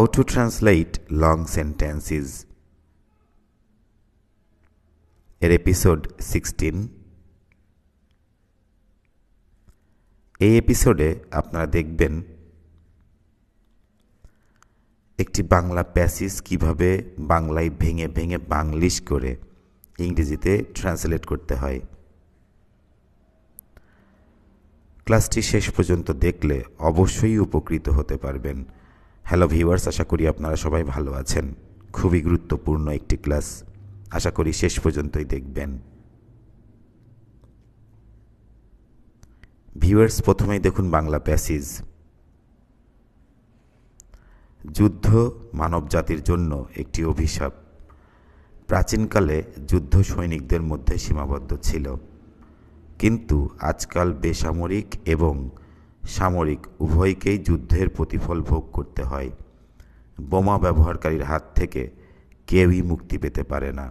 How to translate long sentences. এর episode sixteen এই এপিসোডে আপনারা দেখবেন একটি বাংলা প্যাসেজ কিভাবে বাংলায় ভেঙে ভেঙে বাংলিশ করে ইংরেজিতে ট্রান্সলেট করতে হয় ক্লাসটি শেষ পর্যন্ত দেখলে অবশ্যই উপকৃত হতে পারবেন হ্যালো ভিউয়ার্স আশা করি আপনারা সবাই ভালো আছেন খুবই গুরুত্বপূর্ণ একটি ক্লাস আশা করি শেষ পর্যন্তই দেখবেন ভিউয়ার্স প্রথমেই দেখুন বাংলা প্যাসেজ যুদ্ধ মানব জাতির জন্য একটি অভিশাপ প্রাচীনকালে যুদ্ধ সৈনিকদের মধ্যে সীমাবদ্ধ ছিল কিন্তু আজকাল বেসামরিক এবং সামরিক উভয়কেই যুদ্ধের প্রতিফল ভোগ করতে হয় বোমা ব্যবহারকারীর হাত থেকে কেউই মুক্তি পেতে পারে না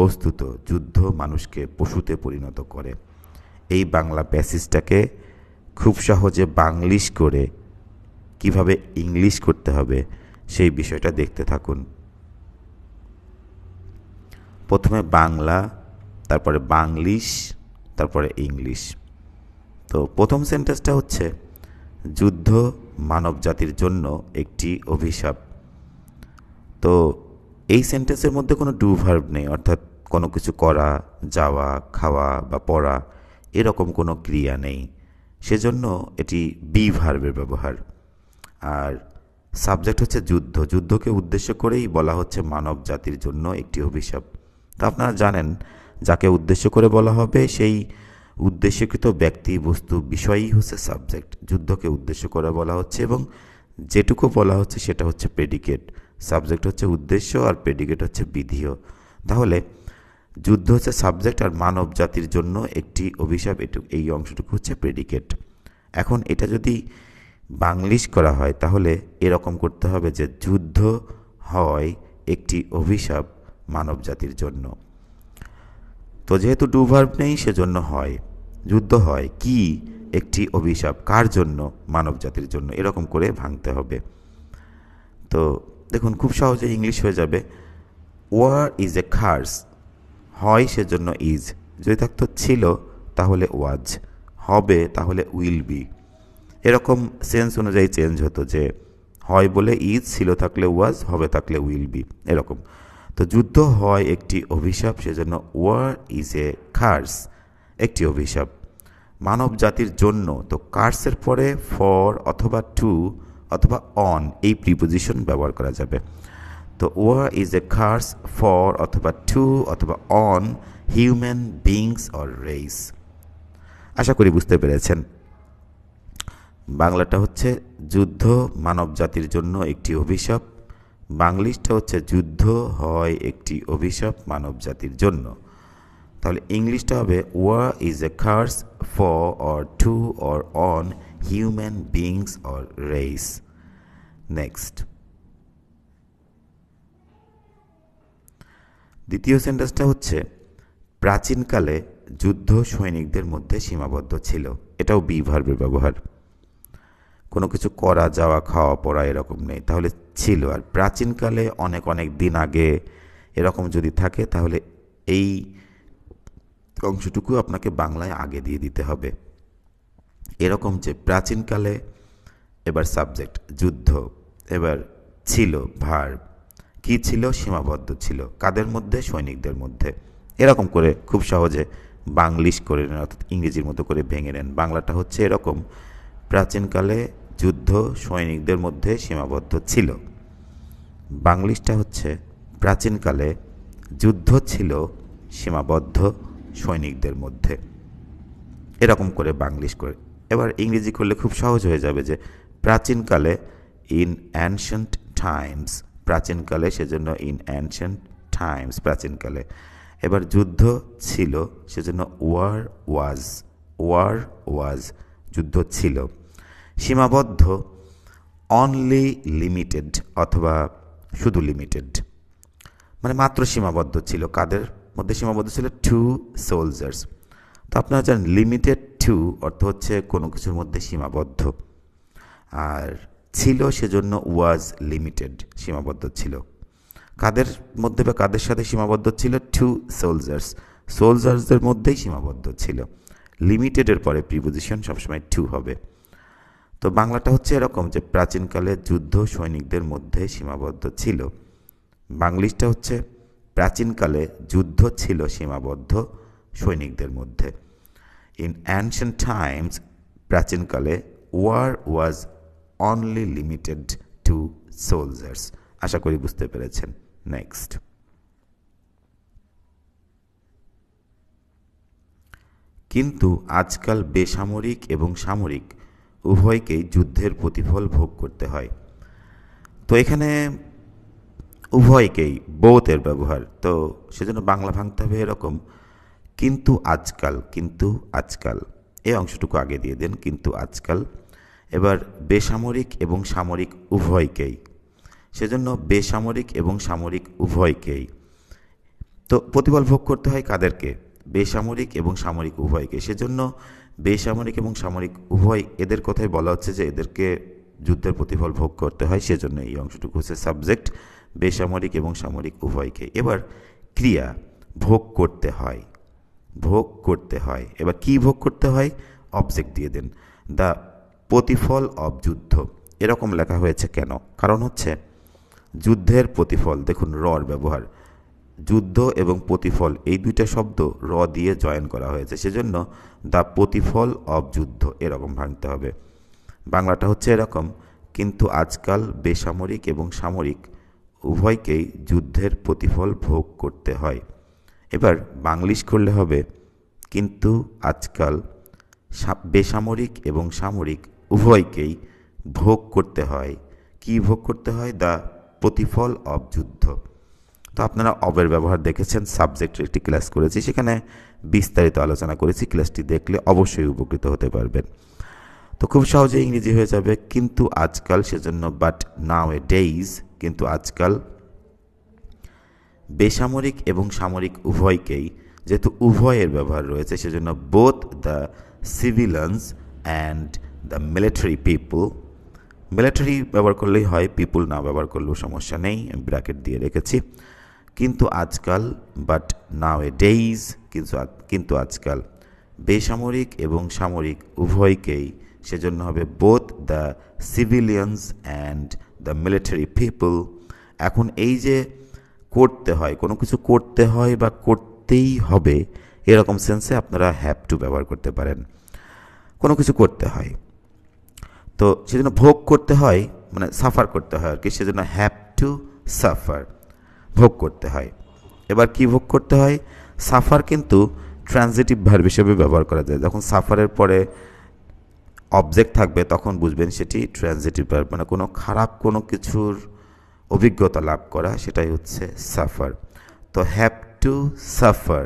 বস্তুত যুদ্ধ মানুষকে পশুতে পরিণত করে এই বাংলা প্যাসেজটাকে খুব সহজে বাংলিশ করে কিভাবে ইংলিশ করতে হবে সেই বিষয়টা দেখতে থাকুন প্রথমে বাংলা তারপরে বাংলিশ তারপরে ইংলিশ তো প্রথম সেন্টেন্সটা হচ্ছে যুদ্ধ মানবজাতির জন্য একটি অভিশাপ তো এই সেন্টেন্সের মধ্যে কোনো ডু ভার্ব নেই অর্থাৎ কোনো কিছু করা যাওয়া খাওয়া বা পড়া এরকম কোনো ক্রিয়া নেই সেজন্য এটি বি ভার্বের ব্যবহার আর সাবজেক্ট হচ্ছে যুদ্ধ যুদ্ধকে উদ্দেশ্য করেই বলা হচ্ছে মানব জাতির জন্য একটি অভিশাপ তা আপনারা জানেন যাকে উদ্দেশ্য করে বলা হবে সেই উদ্দেশ্যকৃত ব্যক্তি বস্তু বিষয়ই হচ্ছে সাবজেক্ট যুদ্ধকে উদ্দেশ্য করে বলা হচ্ছে এবং যেটুকু বলা হচ্ছে সেটা হচ্ছে প্রেডিকেট সাবজেক্ট হচ্ছে উদ্দেশ্য আর প্রেডিকেট হচ্ছে বিধিও তাহলে যুদ্ধ হচ্ছে সাবজেক্ট আর মানব জাতির জন্য একটি অভিশাপ এটু এই অংশটুকু হচ্ছে প্রেডিকেট এখন এটা যদি বাংলিশ করা হয় তাহলে এরকম করতে হবে যে যুদ্ধ হয় একটি অভিশাপ মানব জাতির জন্য তো যেহেতু ডুভার্ব নেই সেজন্য হয় যুদ্ধ হয় কি একটি অভিশাপ কার জন্য মানব জাতির জন্য এরকম করে ভাঙতে হবে তো দেখুন খুব সহজে ইংলিশ হয়ে যাবে ওয়ার ইজ এ খার্স হয় সেজন্য ইজ যদি থাকতো ছিল তাহলে ওয়াজ হবে তাহলে উইল বি এরকম সেন্স অনুযায়ী চেঞ্জ হতো যে হয় বলে ইজ ছিল থাকলে ওয়াজ হবে থাকলে উইল বি এরকম তো যুদ্ধ হয় একটি অভিশাপ সেজন্য ওয়ার ইজ এ কার্স একটি অভিশাপ মানব জাতির জন্য তো কার্সের পরে ফর অথবা টু অথবা অন এই প্রিপোজিশন ব্যবহার করা যাবে তো war is a curse for অথবা টু অথবা on human beings or race আশা করি বুঝতে পেরেছেন বাংলাটা হচ্ছে যুদ্ধ মানব জাতির জন্য একটি অভিশাপ বাংলিশটা হচ্ছে যুদ্ধ হয় একটি অভিশাপ মানব জাতির জন্য তাহলে ইংলিশটা হবে war is a curse for or to or on human beings or race next দ্বিতীয় সেন্টেন্সটা হচ্ছে প্রাচীনকালে যুদ্ধ সৈনিকদের মধ্যে সীমাবদ্ধ ছিল এটাও বি ভার্বের ব্যবহার কোনো কিছু করা যাওয়া খাওয়া পড়া এরকম নেই তাহলে ছিল আর প্রাচীনকালে অনেক অনেক দিন আগে এরকম যদি থাকে তাহলে এই অংশটুকু আপনাকে বাংলায় আগে দিয়ে দিতে হবে এরকম যে প্রাচীনকালে এবার সাবজেক্ট যুদ্ধ এবার ছিল ভার কি ছিল সীমাবদ্ধ ছিল কাদের মধ্যে সৈনিকদের মধ্যে এরকম করে খুব সহজে বাংলিশ করে নেন অর্থাৎ ইংরেজির মতো করে ভেঙে নেন বাংলাটা হচ্ছে এরকম প্রাচীনকালে যুদ্ধ সৈনিকদের মধ্যে সীমাবদ্ধ ছিল বাংলিশটা হচ্ছে প্রাচীনকালে যুদ্ধ ছিল সীমাবদ্ধ সৈনিকদের মধ্যে এরকম করে বাংলিশ করে এবার ইংরেজি করলে খুব সহজ হয়ে যাবে যে প্রাচীনকালে ইন অ্যানশেন্ট টাইমস প্রাচীনকালে সেজন্য ইন অ্যানশেন্ট টাইমস প্রাচীনকালে এবার যুদ্ধ ছিল সেজন্য ওয়ার ওয়াজ ওয়ার ওয়াজ যুদ্ধ ছিল সীমাবদ্ধ অনলি লিমিটেড অথবা শুধু লিমিটেড মানে মাত্র সীমাবদ্ধ ছিল কাদের মধ্যে সীমাবদ্ধ ছিল টু সোলজার্স তো আপনারা জানেন লিমিটেড টু অর্থ হচ্ছে কোনো কিছুর মধ্যে সীমাবদ্ধ আর ছিল সেজন্য ওয়াজ লিমিটেড সীমাবদ্ধ ছিল কাদের মধ্যে বা কাদের সাথে সীমাবদ্ধ ছিল টু সোলজার্স সোলজার্সদের মধ্যেই সীমাবদ্ধ ছিল লিমিটেডের পরে প্রিপোজিশন সবসময় টু হবে তো বাংলাটা হচ্ছে এরকম যে প্রাচীনকালে যুদ্ধ সৈনিকদের মধ্যে সীমাবদ্ধ ছিল বাংলিশটা হচ্ছে প্রাচীনকালে যুদ্ধ ছিল সীমাবদ্ধ সৈনিকদের মধ্যে ইন অ্যানশিয়েন্ট টাইমস প্রাচীনকালে war was only limited to soldiers আশা করি বুঝতে পেরেছেন নেক্সট কিন্তু আজকাল বেসামরিক এবং সামরিক উভয়কেই যুদ্ধের প্রতিফল ভোগ করতে হয় তো এখানে উভয়কেই বৌতের ব্যবহার তো সেজন্য বাংলা ভাঙতে হবে এরকম কিন্তু আজকাল কিন্তু আজকাল এ অংশটুকু আগে দিয়ে দেন কিন্তু আজকাল এবার বেসামরিক এবং সামরিক উভয়কেই সেজন্য বেসামরিক এবং সামরিক উভয়কেই তো প্রতিফল ভোগ করতে হয় কাদেরকে বেসামরিক এবং সামরিক উভয়কে সেজন্য বেসামরিক এবং সামরিক উভয় এদের কথাই বলা হচ্ছে যে এদেরকে যুদ্ধের প্রতিফল ভোগ করতে হয় সেজন্য এই অংশটুকু হচ্ছে সাবজেক্ট বেসামরিক এবং সামরিক উভয়কে এবার ক্রিয়া ভোগ করতে হয় ভোগ করতে হয় এবার কি ভোগ করতে হয় অবজেক্ট দিয়ে দেন দ্য প্রতিফল অব যুদ্ধ এরকম লেখা হয়েছে কেন কারণ হচ্ছে যুদ্ধের প্রতিফল দেখুন রর ব্যবহার যুদ্ধ এবং প্রতিফল এই দুইটা শব্দ র দিয়ে জয়েন করা হয়েছে সেজন্য দ্য প্রতিফল অব যুদ্ধ এরকম ভাঙতে হবে বাংলাটা হচ্ছে এরকম কিন্তু আজকাল বেসামরিক এবং সামরিক উভয়কেই যুদ্ধের প্রতিফল ভোগ করতে হয় এবার বাংলিশ করলে হবে কিন্তু আজকাল বেসামরিক এবং সামরিক উভয়কেই ভোগ করতে হয় কি ভোগ করতে হয় দ্য প্রতিফল অব যুদ্ধ তো আপনারা অবের ব্যবহার দেখেছেন সাবজেক্টের একটি ক্লাস করেছি সেখানে বিস্তারিত আলোচনা করেছি ক্লাসটি দেখলে অবশ্যই উপকৃত হতে পারবেন তো খুব সহজে ইংরেজি হয়ে যাবে কিন্তু আজকাল সেজন্য বাট নাও এ ডেইজ কিন্তু আজকাল বেসামরিক এবং সামরিক উভয়কেই যেহেতু উভয়ের ব্যবহার রয়েছে সেজন্য both the civilians and the military people military ব্যবহার করলেই হয় পিপুল না ব্যবহার করলেও সমস্যা নেই ব্র্যাকেট দিয়ে রেখেছি কিন্তু আজকাল বাট নাও এ ডেইজ কিন্তু কিন্তু আজকাল বেসামরিক এবং সামরিক উভয়কেই সেজন্য হবে both the civilians and the military people এখন এই যে করতে হয় কোনো কিছু করতে হয় বা করতেই হবে এরকম সেন্সে আপনারা হ্যাপ টু ব্যবহার করতে পারেন কোনো কিছু করতে হয় তো সেজন্য ভোগ করতে হয় মানে সাফার করতে হয় আর কি সেজন্য হ্যাপ টু সাফার ভোগ করতে হয় এবার কি ভোগ করতে হয় সাফার কিন্তু ট্রানজিটিভ ভার্ব হিসেবে ব্যবহার করা যায় যখন সাফারের পরে অবজেক্ট থাকবে তখন বুঝবেন সেটি ট্রানজিটিভ ভার্ব মানে কোনো খারাপ কোনো কিছুর অভিজ্ঞতা লাভ করা সেটাই হচ্ছে সাফার তো হ্যাভ টু সাফার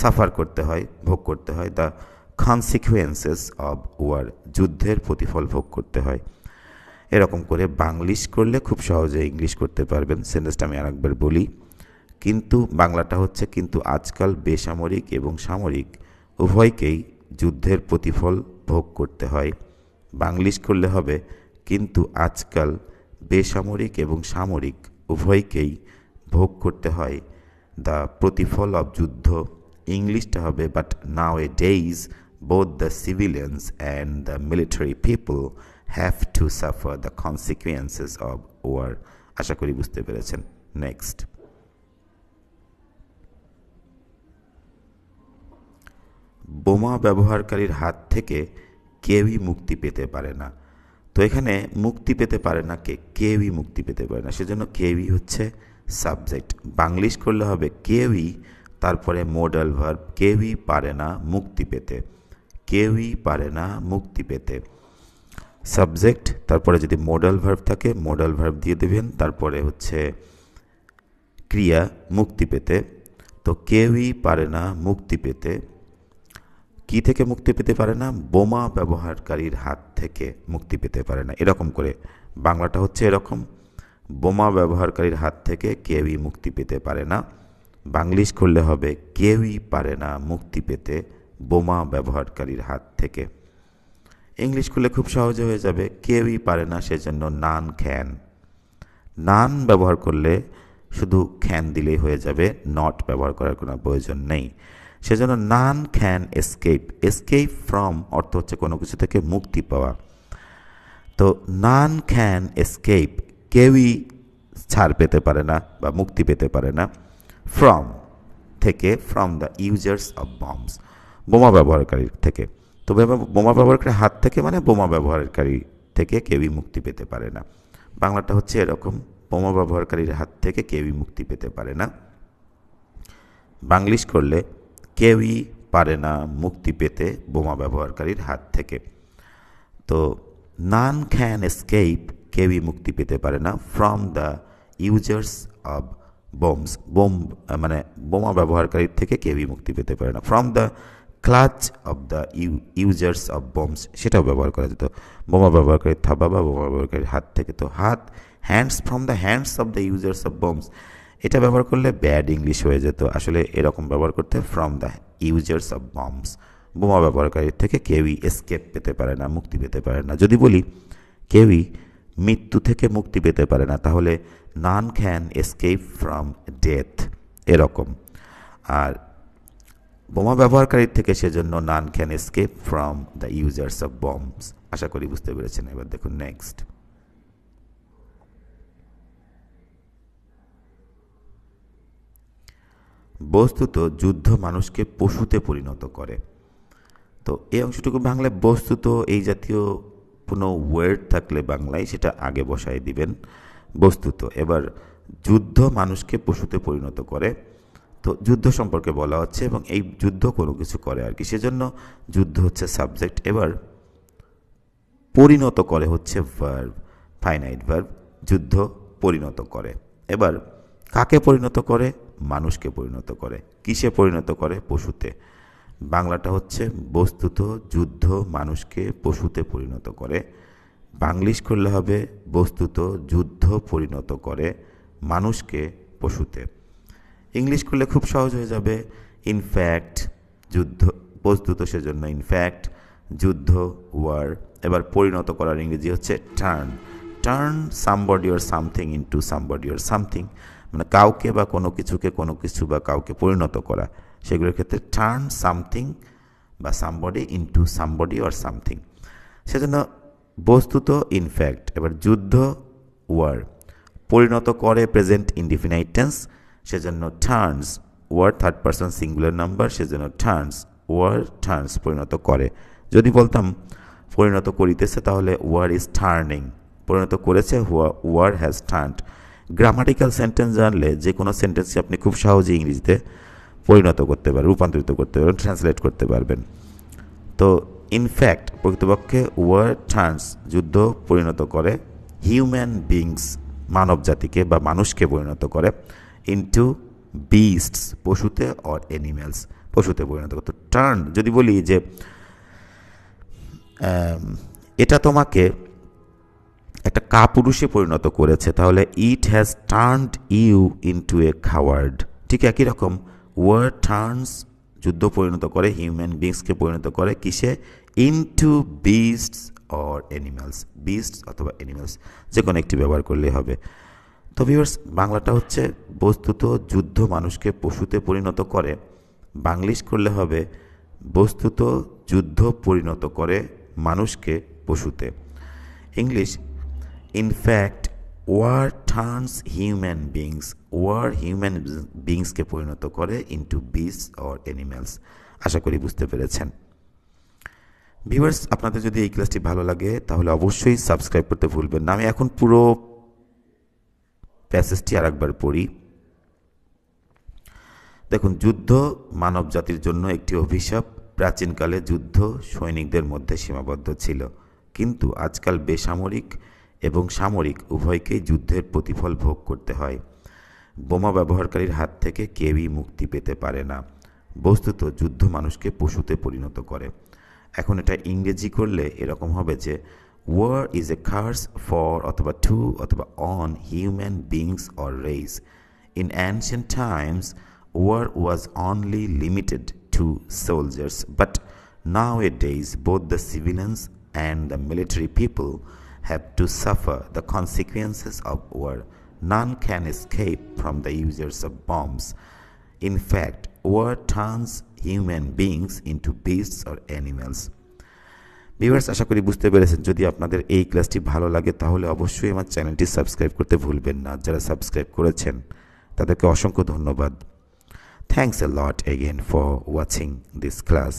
সাফার করতে হয় ভোগ করতে হয় দ্য কনসিকুয়েন্সেস অব ওয়ার যুদ্ধের প্রতিফল ভোগ করতে হয় এরকম করে বাংলিশ করলে খুব সহজে ইংলিশ করতে পারবেন সেন্টেন্সটা আমি আরেকবার বলি কিন্তু বাংলাটা হচ্ছে কিন্তু আজকাল বেসামরিক এবং সামরিক উভয়কেই যুদ্ধের প্রতিফল ভোগ করতে হয় বাংলিশ করলে হবে কিন্তু আজকাল বেসামরিক এবং সামরিক উভয়কেই ভোগ করতে হয় দ্য প্রতিফল অব যুদ্ধ ইংলিশটা হবে but nowadays both the civilians and the military people have to suffer the consequences of war আশা করি বুঝতে পেরেছেন নেক্সট বোমা ব্যবহারকারীর হাত থেকে কেউই মুক্তি পেতে পারে না তো এখানে মুক্তি পেতে পারে না কে কেউই মুক্তি পেতে পারে না সেজন্য কেউই হচ্ছে সাবজেক্ট বাংলিশ করলে হবে কেউই তারপরে মোডাল ভার্ব কেউই পারে না মুক্তি পেতে কেউই পারে না মুক্তি পেতে সাবজেক্ট তারপরে যদি মডাল ভার্ব থাকে মডাল ভার্ব দিয়ে দেবেন তারপরে হচ্ছে ক্রিয়া মুক্তি পেতে তো কেউই পারে না মুক্তি পেতে কি থেকে মুক্তি পেতে পারে না বোমা ব্যবহারকারীর হাত থেকে মুক্তি পেতে পারে না এরকম করে বাংলাটা হচ্ছে এরকম বোমা ব্যবহারকারীর হাত থেকে কেউই মুক্তি পেতে পারে না বাংলিশ করলে হবে কেউই পারে না মুক্তি পেতে বোমা ব্যবহারকারীর হাত থেকে ইংলিশ খুলে খুব সহজে হয়ে যাবে কেউই পারে না সেজন্য নান খ্যান নান ব্যবহার করলে শুধু খ্যান দিলেই হয়ে যাবে নট ব্যবহার করার কোনো প্রয়োজন নেই সেজন্য none can escape escape from অর্থ হচ্ছে কোনো কিছু থেকে মুক্তি পাওয়া তো নান খ্যান এসকেপ কেউই ছাড় পেতে পারে না বা মুক্তি পেতে পারে না ফ্রম থেকে from the users of bombs বোমা ব্যবহারকারীর থেকে তবে বোমা ব্যবহারকারী হাত থেকে মানে বোমা ব্যবহারকারী থেকে কেউই মুক্তি পেতে পারে না বাংলাটা হচ্ছে এরকম বোমা ব্যবহারকারীর হাত থেকে কেউই মুক্তি পেতে পারে না বাংলিশ করলে কেউই পারে না মুক্তি পেতে বোমা ব্যবহারকারীর হাত থেকে তো নান ক্যান স্কেপ কেউই মুক্তি পেতে পারে না from the users of bombs bomb মানে বোমা ব্যবহারকারীর থেকে কেউই মুক্তি পেতে পারে না from the clutch of the users of bombs সেটাও ব্যবহার করা যেত বোমা ব্যবহারকারী থাবা বা বোমা ব্যবহারকারীর হাত থেকে তো হাত hands from the hands of the users of bombs এটা ব্যবহার করলে ব্যাড ইংলিশ হয়ে যেত আসলে এরকম ব্যবহার করতে from the users of bombs বোমা ব্যবহারকারীর থেকে কেউই এসকেপ পেতে পারে না মুক্তি পেতে পারে না যদি বলি কেউই মৃত্যু থেকে মুক্তি পেতে পারে না তাহলে none can escape from death এরকম আর বোমা ব্যবহারকারীর থেকে সেজন্য none can escape from the users of bombs আশা করি বুঝতে পেরেছেন এবার দেখুন নেক্সট বস্তুত যুদ্ধ মানুষকে পশুতে পরিণত করে তো এই অংশটুকু বাংলায় বস্তুত এই জাতীয় কোনো ওয়ার্ড থাকলে বাংলায় সেটা আগে বসায় দিবেন বস্তুত এবার যুদ্ধ মানুষকে পশুতে পরিণত করে তো যুদ্ধ সম্পর্কে বলা হচ্ছে এবং এই যুদ্ধ কোনো কিছু করে আর কি সেজন্য যুদ্ধ হচ্ছে সাবজেক্ট এবার পরিণত করে হচ্ছে ভার্ব ফাইনাইট ভার্ব যুদ্ধ পরিণত করে এবার কাকে পরিণত করে মানুষকে পরিণত করে কিসে পরিণত করে পশুতে বাংলাটা হচ্ছে বস্তুত যুদ্ধ মানুষকে পশুতে পরিণত করে বাংলিশ করলে হবে বস্তুত যুদ্ধ পরিণত করে মানুষকে পশুতে ইংলিশ করলে খুব সহজ হয়ে যাবে ইনফ্যাক্ট যুদ্ধ প্রস্তুত সেজন্য ইনফ্যাক্ট যুদ্ধ ওয়ার এবার পরিণত করার ইংরেজি হচ্ছে turn turn somebody or something to somebody or something মানে কাউকে বা কোনো কিছুকে কোনো কিছু বা কাউকে পরিণত করা সেগুলোর ক্ষেত্রে টার্ন সামথিং বা somebody to somebody or something সেজন্য বস্তুত ইনফ্যাক্ট এবার যুদ্ধ ওয়ার পরিণত করে প্রেজেন্ট ইনডিফিনাইট টেন্স সেজন্য turns war third person singular number সেজন্য টার্নস ওয়ার টার্নস পরিণত করে যদি বলতাম পরিণত করিতেছে তাহলে ওয়ার ইজ টার্নিং পরিণত করেছে war has turned grammatical sentence জানলে যে কোনো সেন্টেন্সকে আপনি খুব সহজে ইংরেজিতে পরিণত করতে পারবেন রূপান্তরিত করতে পারবেন ট্রান্সলেট করতে পারবেন তো ইনফ্যাক্ট প্রকৃতপক্ষে ওয়ার টার্নস যুদ্ধ পরিণত করে হিউম্যান বিংস মানব জাতিকে বা মানুষকে পরিণত করে ইন্টু বিস্টস পশুতে অর অ্যানিম্যালস পশুতে পরিণত করতো টার্ন যদি বলি যে um, এটা তোমাকে একটা কাপুরুষে পরিণত করেছে তাহলে it has turned you into a coward ঠিক একই রকম ওয়ার্ড টার্নস যুদ্ধ পরিণত করে হিউম্যান বিংসকে পরিণত করে কিসে into beasts or animals beasts অথবা অ্যানিম্যালস যে কোনো একটি ব্যবহার করলেই হবে তো ভিউয়ার্স বাংলাটা হচ্ছে বস্তুত যুদ্ধ মানুষকে পশুতে পরিণত করে বাংলিশ করলে হবে বস্তুত যুদ্ধ পরিণত করে মানুষকে পশুতে English in fact war turns human beings war human বিংসকে পরিণত করে ইন্টু বিস অর অ্যানিম্যালস আশা করি বুঝতে পেরেছেন ভিউয়ার্স আপনাদের যদি এই ক্লাসটি ভালো লাগে তাহলে অবশ্যই সাবস্ক্রাইব করতে ভুলবেন না আমি এখন পুরো প্যাসেজটি আর একবার পড়ি দেখুন যুদ্ধ মানব জাতির জন্য একটি অভিশাপ প্রাচীনকালে যুদ্ধ সৈনিকদের মধ্যে সীমাবদ্ধ ছিল কিন্তু আজকাল বেসামরিক এবং সামরিক উভয়কেই যুদ্ধের প্রতিফল ভোগ করতে হয় বোমা ব্যবহারকারীর হাত থেকে কেউই মুক্তি পেতে পারে না বস্তুত যুদ্ধ মানুষকে পশুতে পরিণত করে এখন এটা ইংরেজি করলে এরকম হবে যে War is a curse for অথবা to অথবা on human beings or race. In ancient times, war was only limited to soldiers, but nowadays both the civilians and the military people have to suffer the consequences of war. None can escape from the users of bombs. In fact, war turns human beings into beasts or animals. Viewers আশা করি বুঝতে পেরেছেন যদি আপনাদের এই ক্লাসটি ভালো লাগে তাহলে অবশ্যই আমার চ্যানেলটি সাবস্ক্রাইব করতে ভুলবেন না যারা সাবস্ক্রাইব করেছেন তাদেরকে অসংখ্য ধন্যবাদ thanks a lot again for watching this class